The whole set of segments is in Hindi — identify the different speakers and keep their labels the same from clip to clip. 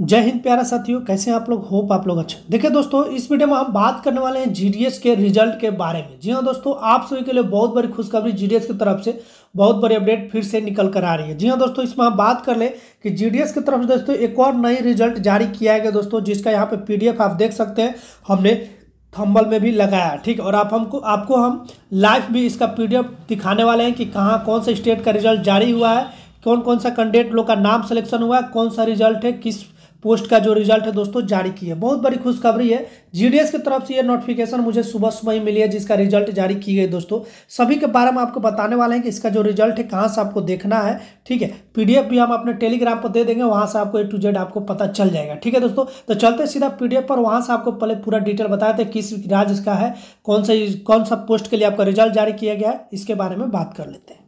Speaker 1: जय हिंद प्यारा साथियों कैसे हैं आप लोग होप आप लोग अच्छे देखिए दोस्तों इस वीडियो में हम बात करने वाले हैं जीडीएस के रिजल्ट के बारे में जी हाँ दोस्तों आप सभी के लिए बहुत बड़ी खुशखबरी जीडीएस की तरफ से बहुत बड़ी अपडेट फिर से निकल कर आ रही है जी हाँ दोस्तों इसमें हम बात कर ले कि जीडीएस की तरफ से दोस्तों एक और नई रिजल्ट जारी किया गया दोस्तों जिसका यहाँ पे पी आप देख सकते हैं हमने थम्बल में भी लगाया ठीक और आप हमको आपको हम लाइव भी इसका पी दिखाने वाले हैं कि कहाँ कौन से स्टेट का रिजल्ट जारी हुआ है कौन कौन सा कैंडिडेट लोग का नाम सिलेक्शन हुआ है कौन सा रिजल्ट है किस पोस्ट का जो रिजल्ट है दोस्तों जारी की है बहुत बड़ी खुशखबरी है जीडीएस की तरफ से ये नोटिफिकेशन मुझे सुबह सुबह ही मिली है जिसका रिजल्ट जारी की गई दोस्तों सभी के बारे में आपको बताने वाले हैं कि इसका जो रिजल्ट है कहाँ से आपको देखना है ठीक है पीडीएफ भी हम अपने टेलीग्राम पर दे देंगे वहाँ से आपको ए टू जेड आपको पता चल जाएगा ठीक है दोस्तों तो चलते सीधा पी पर वहाँ से आपको पहले पूरा डिटेल बताया था किस राज्य का है कौन सा कौन सा पोस्ट के लिए आपका रिजल्ट जारी किया गया है इसके बारे में बात कर लेते हैं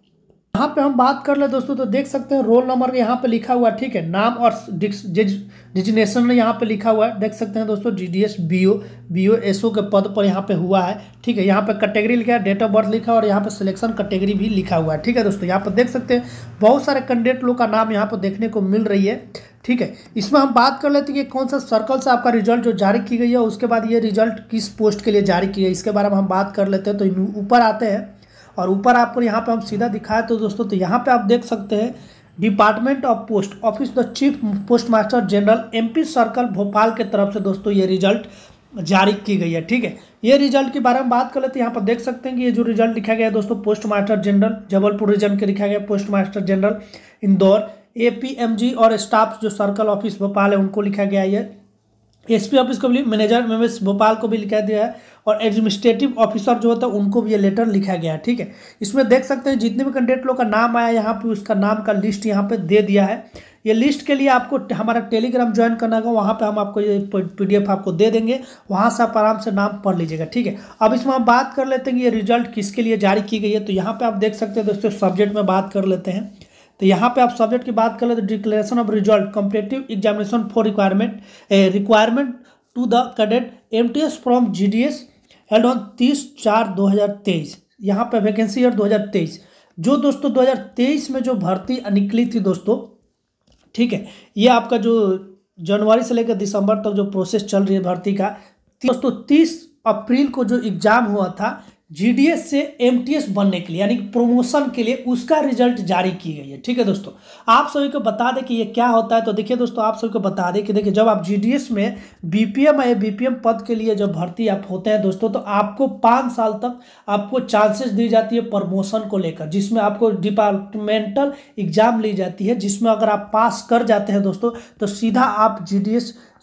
Speaker 1: यहाँ पे हम बात कर ले दोस्तों तो देख सकते हैं रोल नंबर यहाँ पे लिखा हुआ है ठीक है नाम और डिजिनेशन यहाँ पे लिखा हुआ है देख सकते हैं दोस्तों G D S B O B O S O के पद पर यहाँ पे हुआ है ठीक है यहाँ पे कैटेगरी लिखा है डेट ऑफ बर्थ लिखा है और यहाँ पे सिलेक्शन कैटेगरी भी लिखा हुआ है ठीक है दोस्तों यहाँ पर देख सकते हैं बहुत सारे कैंडिडेट लोग का नाम यहाँ पर देखने को मिल रही है ठीक है इसमें हम बात कर लेते हैं कि कौन सा सर्कल से आपका रिजल्ट जो जारी की गई है उसके बाद ये रिजल्ट किस पोस्ट के लिए जारी की गई इसके बारे में हम बात कर लेते हैं तो ऊपर आते हैं और ऊपर आपको यहाँ पे हम सीधा दिखाए तो दोस्तों तो यहाँ पे आप देख सकते हैं department of post office the chief post master general MP circle Bhopal के तरफ से दोस्तों ये रिजल्ट जारी की गई है ठीक है ये रिजल्ट के बारे में बात कर लेते हैं यहाँ पर देख सकते हैं कि ये जो रिजल्ट लिखा गया है दोस्तों post master general Jabalpur region के लिखा गया पोस्ट मास्टर जनरल इंदौर जी और स्टाफ जो सर्कल ऑफिस भोपाल है उनको लिखा गया है पी ऑफिस को भी मैनेजर एम भोपाल को भी लिखा दिया है और एडमिनिस्ट्रेटिव ऑफिसर जो होता है उनको भी ये लेटर लिखा गया है ठीक है इसमें देख सकते हैं जितने भी कैंडिडेट लोग का नाम आया यहाँ पे उसका नाम का लिस्ट यहाँ पे दे दिया है ये लिस्ट के लिए आपको हमारा टेलीग्राम ज्वाइन करना होगा वहाँ पे हम आपको ये पीडीएफ आपको दे देंगे वहाँ से आप आराम से नाम पढ़ लीजिएगा ठीक है अब इसमें हम बात कर लेते हैं ये रिजल्ट किसके लिए जारी की गई है तो यहाँ पे आप देख सकते हैं दोस्तों सब्जेक्ट में बात कर लेते हैं तो यहाँ पे आप सब्जेक्ट की बात कर लेते हैं declaration of result competitive examination for requirement requirement to the cadet M T S from G D S and on तीस चार दो हज़ार तेईस यहाँ पर वैकेंसी ईयर दो हज़ार तेईस जो दोस्तों दो हज़ार तेईस में जो भर्ती निकली थी दोस्तों ठीक है ये आपका जो जनवरी से लेकर दिसंबर तक तो जो प्रोसेस चल रही है भर्ती का दोस्तों तीस अप्रैल को जो एग्ज़ाम हुआ था जी से एम बनने के लिए यानी कि के लिए उसका रिजल्ट जारी की गई है ठीक है दोस्तों आप सभी को बता दें कि ये क्या होता है तो देखिए दोस्तों आप सभी को बता दें कि देखिए जब आप जी में बीपीएम या बीपीएम पद के लिए जब भर्ती आप होते हैं दोस्तों तो आपको पाँच साल तक आपको चांसेस दी जाती है प्रमोशन को लेकर जिसमें आपको डिपार्टमेंटल एग्जाम ली जाती है जिसमें अगर आप पास कर जाते हैं दोस्तों तो सीधा आप जी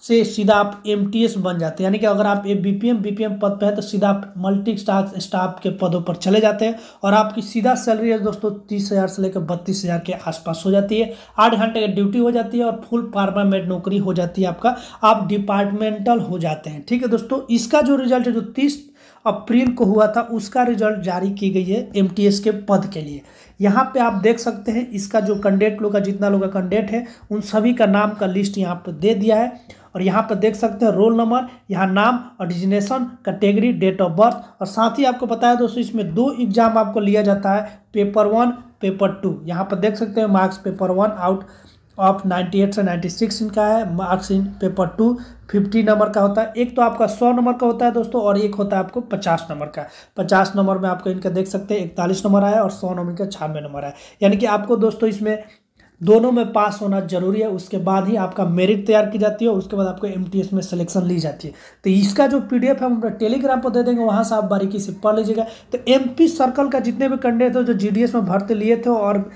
Speaker 1: से सीधा आप एम बन जाते हैं यानी कि अगर आप ए बी पी पद पर है तो सीधा आप मल्टी स्टाफ स्टाफ के पदों पर चले जाते हैं और आपकी सीधा सैलरी है दोस्तों तीस हज़ार से लेकर बत्तीस हज़ार के आसपास हो जाती है आठ घंटे की ड्यूटी हो जाती है और फुल परमानेंट नौकरी हो जाती है आपका आप डिपार्टमेंटल हो जाते हैं ठीक है दोस्तों इसका जो रिजल्ट है जो तीस अप्रैल को हुआ था उसका रिजल्ट जारी की गई है एम के पद के लिए यहाँ पे आप देख सकते हैं इसका जो कैंडिडेट लोग का जितना लोग का कैंडिडेट है उन सभी का नाम का लिस्ट यहाँ पर दे दिया है और यहाँ पर देख सकते हैं रोल नंबर यहाँ नाम और designation category date of birth और साथ ही आपको बताया दोस्तों इसमें दो एग्जाम आपको लिया जाता है पेपर वन पेपर टू यहाँ पर देख सकते हैं marks paper one out of 98 से 96 इनका है marks in paper two 50 number का होता है एक तो आपका 100 नंबर का होता है दोस्तों और एक होता है आपको 50 नंबर का 50 नंबर में आपको इनका देख सकते हैं इकतालीस नंबर आया और 100 नंबर का छियानवे नंबर आया यानी कि आपको दोस्तों इसमें दोनों में पास होना जरूरी है उसके बाद ही आपका मेरिट तैयार की जाती है उसके बाद आपको एम में सिलेक्शन ली जाती है तो इसका जो पी है हम टेलीग्राम पर दे देंगे वहाँ से आप बारीकी से पढ़ लीजिएगा तो एम सर्कल का जितने भी कैंडिडेट हो जो जी में भर्ती लिए थे और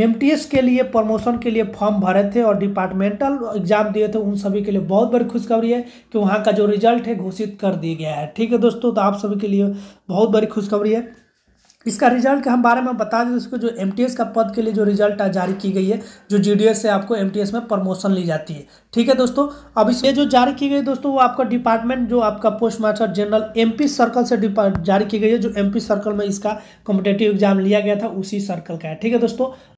Speaker 1: एम के लिए प्रमोशन के लिए फॉर्म भरे थे और डिपार्टमेंटल एग्जाम दिए थे उन सभी के लिए बहुत बड़ी खुशखबरी है कि वहाँ का जो रिजल्ट है घोषित कर दिया गया है ठीक है दोस्तों तो आप सभी के लिए बहुत बड़ी खुशखबरी है इसका रिजल्ट के हम बारे में बता दें उसको जो एम का पद के लिए जो रिजल्ट जारी की गई है जो जी से आपको एम में प्रमोशन ली जाती है ठीक है दोस्तों अब इसमें जो जारी की गई दोस्तों वो आपका डिपार्टमेंट जो आपका post master general M circle से जारी की गई है जो एम सर्कल में इसका कॉम्पिटेटिव एग्जाम लिया गया था उसी सर्कल का है ठीक है दोस्तों